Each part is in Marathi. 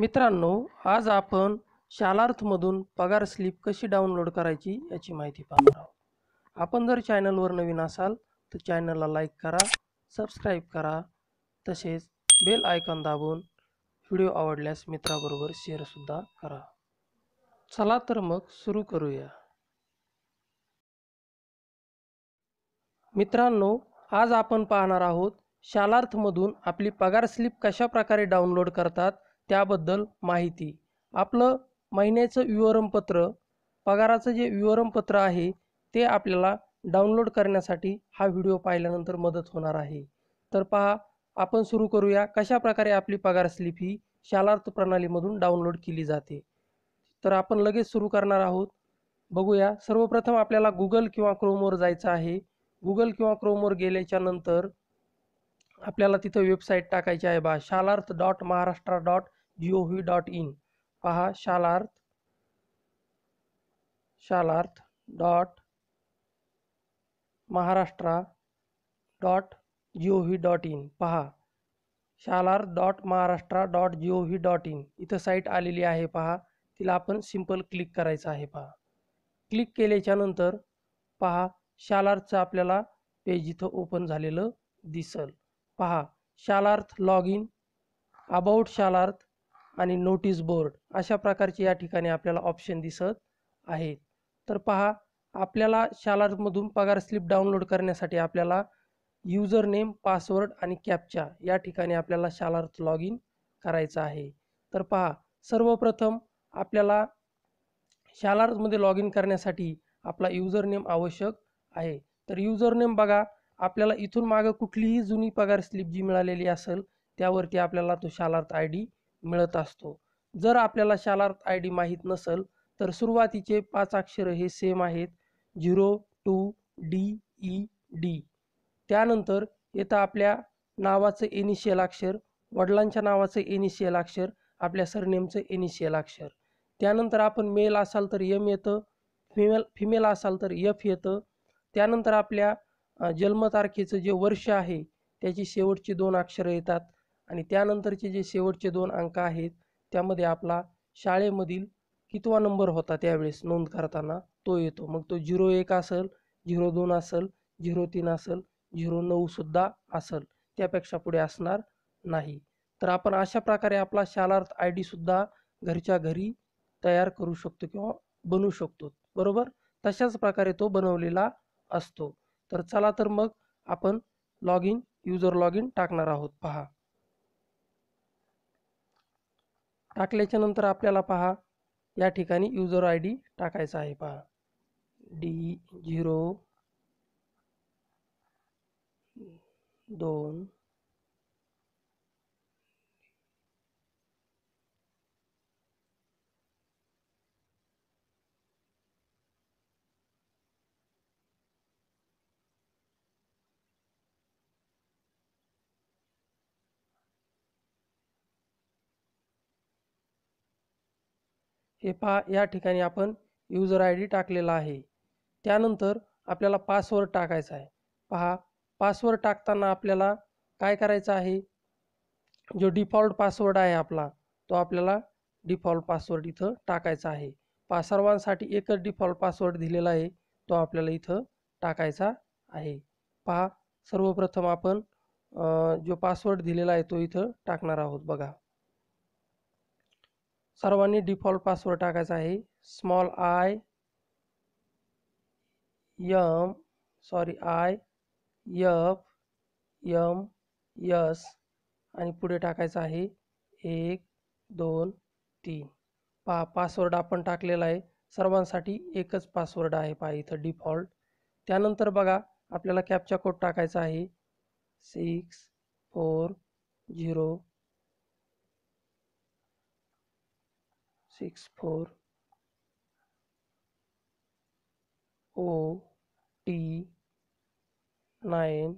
मित्रांनो आज आपण शालार्थमधून पगार स्लिप कशी डाउनलोड करायची याची माहिती पाहणार आहोत आपण जर चॅनलवर नवीन असाल तर चॅनलला लाईक करा सबस्क्राईब करा तसेच बेल आयकॉन दाबून व्हिडिओ आवडल्यास मित्राबरोबर शेअरसुद्धा करा चला तर मग सुरू करूया मित्रांनो आज आपण पाहणार आहोत शालार्थमधून आपली पगार स्लिप कशा प्रकारे डाउनलोड करतात त्याबद्दल माहिती आपलं महिन्याचं विवरणपत्र पगाराचं जे विवरणपत्र आहे ते आपल्याला डाउनलोड करण्यासाठी हा व्हिडिओ पाहिल्यानंतर मदत होणार आहे तर पहा आपण सुरू करूया कशा प्रकारे आपली पगार स्लिप ही शालार्थ प्रणालीमधून डाउनलोड केली जाते तर आपण लगेच सुरू करणार आहोत बघूया सर्वप्रथम आपल्याला गुगल किंवा क्रोमवर जायचं आहे गुगल किंवा क्रोमवर गेल्याच्या नंतर आपल्याला तिथं वेबसाईट टाकायची आहे बा Shalarth dot Maharashtra dot V dot in पहा Shalarth Shalarth dot Maharashtra dot V dot in पहा Shalarth dot Maharashtra dot G O V dot in इथं साईट आलेली आहे पहा तिला आपण सिंपल क्लिक करायचं आहे पहा क्लिक केल्याच्या नंतर पहा शालार्थचं आपल्याला पेज इथं ओपन झालेलं दिसल पहा Shalarth log in about Shalarth आणि नोटीस बोर्ड अशा प्रकारचे या ठिकाणी आपल्याला ऑप्शन दिसत आहेत तर पहा आपल्याला शालारमधून पगार स्लिप डाउनलोड करण्यासाठी आपल्याला युजर नेम पासवर्ड आणि कॅपच्या या ठिकाणी आपल्याला शालार्थ लॉग इन करायचं आहे तर पहा सर्वप्रथम आपल्याला शालार्थमध्ये लॉग इन करण्यासाठी आपला युजर नेम आवश्यक आहे तर युजर नेम बघा आपल्याला इथून मागं कुठलीही जुनी पगार स्लिप जी मिळालेली असेल त्यावरती आपल्याला तो शालार्थ आय डी मिळत असतो जर आपल्याला शालार्थ आय डी माहीत नसेल तर सुरुवातीचे पाच अक्षर हे सेम आहेत zero two D E D त्यानंतर येतं आपल्या नावाचं एनिशियल अक्षर वडिलांच्या नावाचं एनिशियल अक्षर आपल्या सरनेमचं एनिशियल अक्षर त्यानंतर आपण मेल असाल तर यम येतं फिमेल फिमेल असाल तर यफ येतं त्यानंतर आपल्या जन्मतारखेचं जे वर्ष आहे त्याची शेवटची दोन अक्षरं येतात आणि त्यानंतरचे जे शेवटचे दोन अंक आहेत त्यामध्ये आपला शाळेमधील कितवा नंबर होता त्यावेळेस नोंद करताना तो येतो मग तो झिरो एक असेल झिरो दोन असेल झिरो तीन असेल झिरो नऊसुद्धा असेल त्यापेक्षा पुढे असणार नाही तर आपण अशा प्रकारे आपला शालार्थ आय डीसुद्धा घरच्या घरी तयार करू शकतो किंवा बनवू शकतो बरोबर तशाच प्रकारे तो बनवलेला असतो तर चला तर मग आपण log in user log in टाकणार आहोत पहा टाकल्याच्या नंतर आपल्याला पहा या ठिकाणी युजर आय डी टाकायचा आहे पहा डी झिरो दोन हे पहा या ठिकाणी आपण यूजर आय डी टाकलेला आहे त्यानंतर आपल्याला पासवर्ड टाकायचा आहे पहा पासवर्ड टाकताना आपल्याला काय करायचं आहे जो डिफॉल्ट पासवर्ड आहे आपला तो आपल्याला डिफॉल्ट पासवर्ड इथं टाकायचा आहे पा सर्वांसाठी एकच डिफॉल्ट पासवर्ड दिलेला आहे तो आपल्याला इथं टाकायचा आहे पहा सर्वप्रथम आपण जो पासवर्ड दिलेला आहे तो इथं टाकणार आहोत बघा सर्वांनी डिफॉल्ट पासवर्ड टाकायचा आहे small I M sorry I F M S आणि पुढे टाकायचं आहे एक दोन तीन पा पासवर्ड आपण टाकलेला आहे सर्वांसाठी एकच पासवर्ड आहे पा इथं डिफॉल्ट त्यानंतर बघा आपल्याला कॅपचा कोड टाकायचा आहे six four zero six four O T nine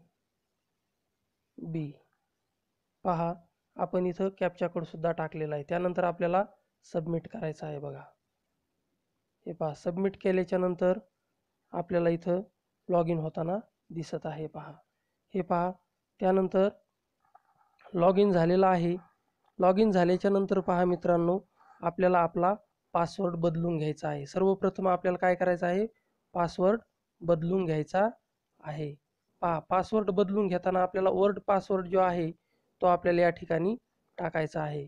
B पहा आपण इथं कॅपचा सुद्धा टाकलेला आहे त्यानंतर आपल्याला सबमिट करायचं आहे बघा हे पहा सबमिट केल्याच्या नंतर आपल्याला इथं लॉग इन होताना दिसत आहे पहा हे पहा त्यानंतर लॉग इन झालेलं आहे लॉग इन झाल्याच्या नंतर पहा मित्रांनो आपल्याला आपला पासवर्ड बदलून घ्यायचा आहे सर्वप्रथम आपल्याला काय करायचं आहे पासवर्ड बदलून घ्यायचा आहे पहा पासवर्ड बदलून घेताना आपल्याला ओल्ड पासवर्ड जो आहे तो आपल्याला या ठिकाणी टाकायचा आहे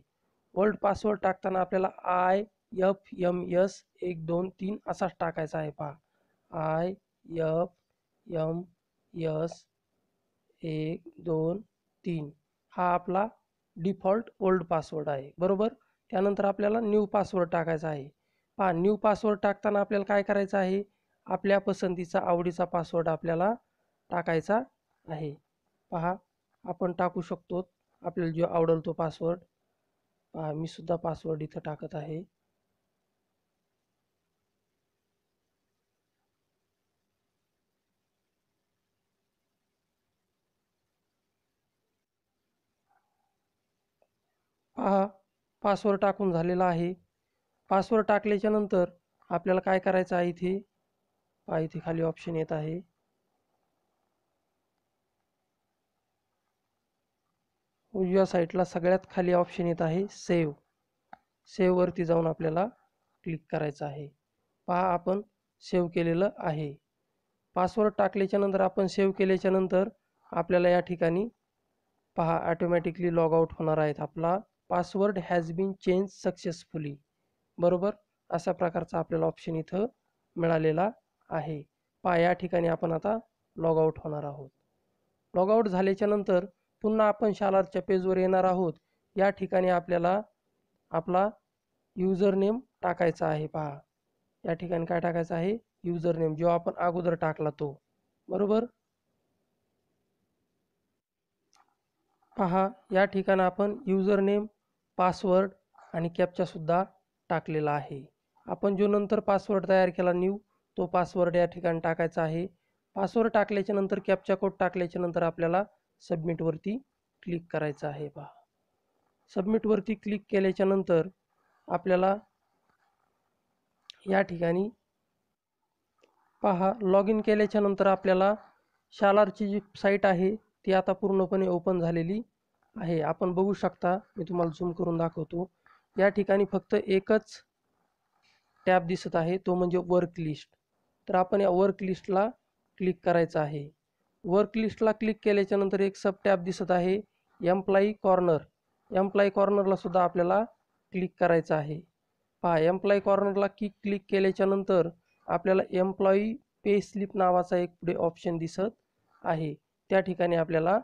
ओल्ड पासवर्ड टाकताना आपल्याला आय एफ एम एस एक दोन तीन असाच टाकायचा आहे पहा आय एफ एम एस एक दोन तीन हा आपला डिफॉल्ट ओल्ड पासवर्ड आहे बरोबर त्यानंतर आपल्याला न्यू पासवर्ड टाकायचा आहे पहा न्यू पासवर्ड टाकताना आपल्याला काय करायचं आहे आपल्या पसंतीचा आवडीचा पासवर्ड आपल्याला टाकायचा आहे पहा आपण टाकू शकतो आपल्याला जो आवडेल तो पासवर्ड पहा मी सुद्धा पासवर्ड इथं टाकत आहे पहा पासवर्ड टाकून झालेला आहे पासवर्ड टाकल्याच्या नंतर आपल्याला काय करायचं आहे इथे पहा इथे खाली ऑप्शन येत आहे उजव्या साईटला सगळ्यात खाली ऑप्शन येत आहे सेव्ह सेव्हवरती जाऊन आपल्याला क्लिक करायचं आहे पहा आपण सेव्ह केलेलं आहे पासवर्ड टाकल्याच्या नंतर आपण सेव्ह केल्याच्या नंतर आपल्याला या ठिकाणी पहा ॲटोमॅटिकली लॉग आउट होणार आहेत आपला password has been change successfully बरोबर अशा प्रकारचा आपल्याला ऑप्शन इथं मिळालेला आहे पहा या ठिकाणी आपण आता लॉग आऊट होणार आहोत लॉग आऊट झाल्याच्या नंतर पुन्हा आपण शालारच्या पेजवर येणार आहोत या ठिकाणी आपल्याला आपला युजर नेम टाकायचा आहे पहा या ठिकाणी काय टाकायचं आहे युजर नेम जो आपण अगोदर टाकला तो बरोबर पहा या ठिकाणी आपण युजर नेम पासवर्ड आणि कॅपचासुद्धा टाकलेला आहे आपण जो नंतर पासवर्ड तयार केला न्यू तो पासवर्ड या ठिकाणी टाकायचा आहे पासवर्ड टाकल्याच्या नंतर कॅपचा कोड टाकल्याच्या नंतर आपल्याला सबमिटवरती क्लिक करायचं आहे पहा सबमिटवरती क्लिक केल्याच्या नंतर आपल्याला या ठिकाणी पहा लॉग इन केल्याच्या नंतर आपल्याला शालारची जी साईट आहे ती आता पूर्णपणे ओपन झालेली आहे आपण बघू शकता मी तुम्हाला झूम करून दाखवतो या ठिकाणी फक्त एकच टॅब दिसत आहे तो म्हणजे वर्क लिस्ट तर आपण या वर्क लिस्टला क्लिक करायचं आहे वर्क लिस्टला क्लिक केल्याच्या नंतर एक सब टॅब दिसत आहे एम्प्लॉई कॉर्नर एम्प्लॉई कॉर्नरला सुद्धा आपल्याला क्लिक करायचं आहे पहा एम्प्लॉई कॉर्नरला की क्लिक केल्याच्या नंतर आपल्याला एम्प्लॉई पे स्लिप नावाचा एक पुढे ऑप्शन दिसत आहे त्या ठिकाणी आपल्याला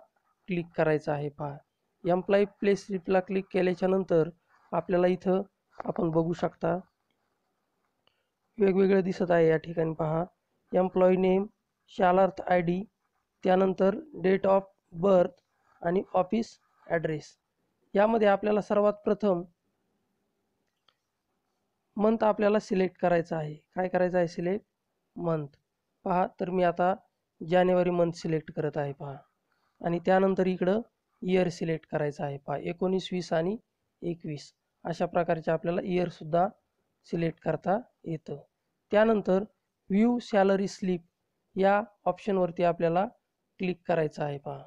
क्लिक करायचं आहे पहा एम्प्लॉई प्लेस स्लिपला क्लिक केल्याच्या नंतर आपल्याला इथं आपण बघू शकता वेगवेगळं दिसत आहे या ठिकाणी पहा employee name Shalarth I D त्यानंतर डेट ऑफ बर्थ आणि ऑफिस ॲड्रेस यामध्ये आपल्याला सर्वात प्रथम मंथ आपल्याला सिलेक्ट करायचा आहे काय करायचं आहे सिलेक्ट मंथ पहा तर मी आता जानेवारी मंथ सिलेक्ट करत आहे पहा आणि त्यानंतर इकडं इयर सिलेक्ट करायचा आहे पहा एकोणीस वीस आणि एकवीस अशा प्रकारचे आपल्याला इयरसुद्धा सिलेक्ट करता येतं त्यानंतर व्ह्यू सॅलरी स्लिप या ऑप्शनवरती आपल्याला क्लिक करायचं आहे पहा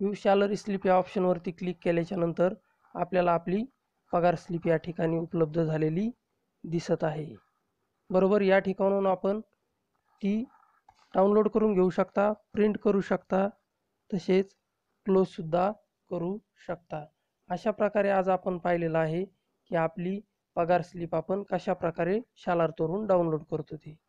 व्यू सॅलरी स्लिप या ऑप्शनवरती क्लिक केल्याच्यानंतर आपल्याला आपली पगार स्लिप या ठिकाणी उपलब्ध झालेली दिसत आहे बरोबर या ठिकाणाहून आपण ती डाउनलोड करून घेऊ शकता प्रिंट करू शकता तसेच क्लोजसुद्धा करू शकता अशा प्रकारे आज आपण पाहिलेलं आहे की आपली पगार स्लिप आपण कशा प्रकारे शालार तोरून डाउनलोड करतो होते